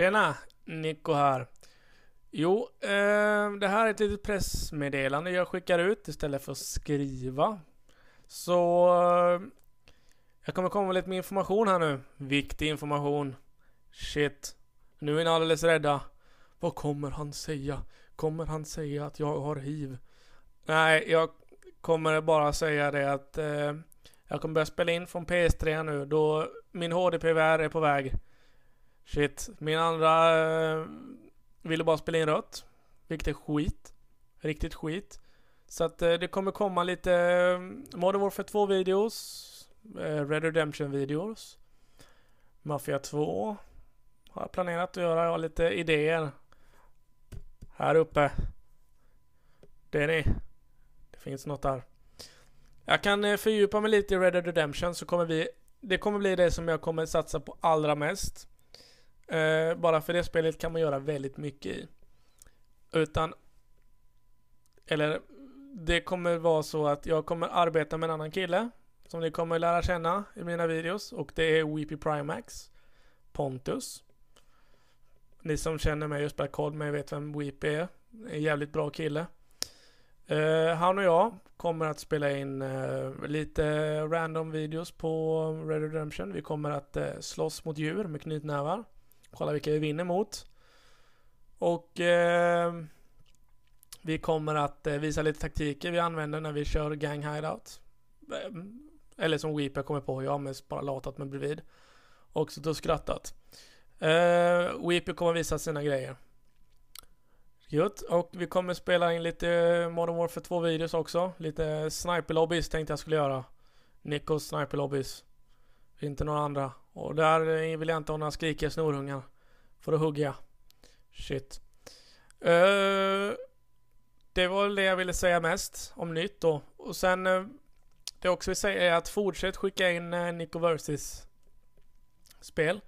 Tjena! Nico här. Jo, eh, det här är ett litet pressmeddelande jag skickar ut istället för att skriva. Så... Eh, jag kommer komma med lite mer information här nu. Viktig information. Shit. Nu är ni alldeles rädda. Vad kommer han säga? Kommer han säga att jag har hiv? Nej, jag kommer bara säga det att eh, jag kommer börja spela in från PS3 nu då min HDPVR är på väg. Shit. Min andra eh, ville bara spela in rött. Vilket är skit. Riktigt skit. Så att eh, det kommer komma lite eh, Modern Warfare 2 videos. Eh, Red Redemption videos. Mafia 2. Har jag planerat att göra. Jag har lite idéer. Här uppe. Det är ni. Det finns något där. Jag kan eh, fördjupa mig lite i Red Redemption så kommer vi... Det kommer bli det som jag kommer satsa på allra mest. Eh, bara för det spelet kan man göra väldigt mycket i. Utan, eller det kommer vara så att jag kommer arbeta med en annan kille som ni kommer lära känna i mina videos och det är Weepy Primax Pontus. Ni som känner mig och spelar koll med vet vem Weepy är. En jävligt bra kille. Uh, han och jag kommer att spela in uh, lite random videos på Red Redemption. Vi kommer att uh, slåss mot djur med knytnävar kolla vilka vi vinner mot. Och eh, vi kommer att eh, visa lite taktiker vi använder när vi kör Gang Hideout. Ehm, eller som Weeper kommer på, jag har bara latat mig bredvid. Och suttit och skrattat. Eh, Weeper kommer visa sina grejer. Gött. Och vi kommer spela in lite Modern Warfare 2 videos också. Lite Sniper Lobbies tänkte jag skulle göra. Nikos Sniper Lobbies. Inte några andra. Och där vill jag inte ha några skrikiga snorungar. För då hugger jag. Shit. Uh, det var väl det jag ville säga mest om nytt då. Och sen uh, det jag också vill säga är att fortsätt skicka in uh, Nico Versus spel.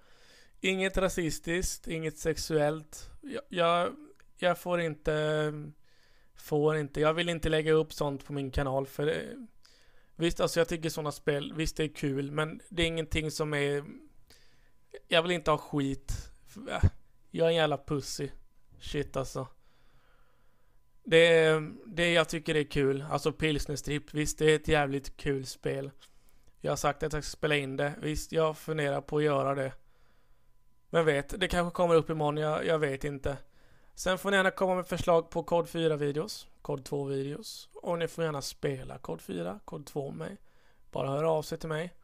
Inget rasistiskt, inget sexuellt. Jag, jag, jag får inte... Får inte. Jag vill inte lägga upp sånt på min kanal för det, Visst, alltså jag tycker sådana spel, visst det är kul, men det är ingenting som är... Jag vill inte ha skit. Äh, jag är en jävla pussy. Shit alltså. Det, det jag tycker är kul, alltså pilsnerstripp, visst det är ett jävligt kul spel. Jag har sagt att jag ska spela in det, visst jag funderar på att göra det. Men vet, det kanske kommer upp imorgon, jag, jag vet inte. Sen får ni gärna komma med förslag på kod 4-videos, kod 2-videos och ni får gärna spela kod 4, kod 2 med mig. Bara höra av sig till mig.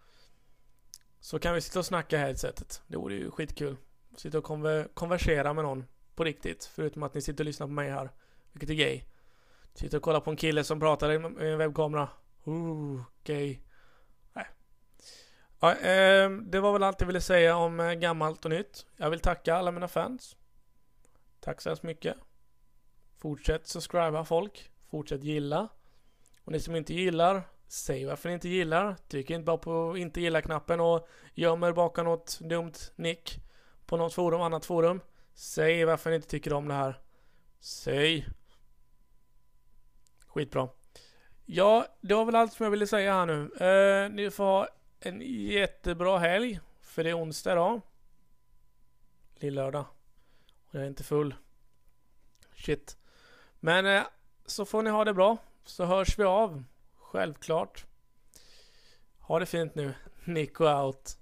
Så kan vi sitta och snacka headsetet. Det vore ju skitkul. Sitta och konver konversera med någon på riktigt. Förutom att ni sitter och lyssnar på mig här. Vilket är gay. Sitta och kolla på en kille som pratar i en webbkamera. Ooh, gay. Nej. Ja, eh, det var väl allt jag ville säga om eh, gammalt och nytt. Jag vill tacka alla mina fans. Tack så hemskt mycket. Fortsätt subscriba folk. Fortsätt gilla. Och ni som inte gillar, säg varför ni inte gillar. Tryck inte bara på inte gilla-knappen och göm er bakom något dumt nick på något forum, annat forum. Säg varför ni inte tycker om det här. Säg. Skitbra. Ja, det var väl allt som jag ville säga här nu. Eh, ni får ha en jättebra helg. För det är onsdag idag. Lillördag. Och jag är inte full. Shit. Men eh, så får ni ha det bra. Så hörs vi av. Självklart. Ha det fint nu. Nico out.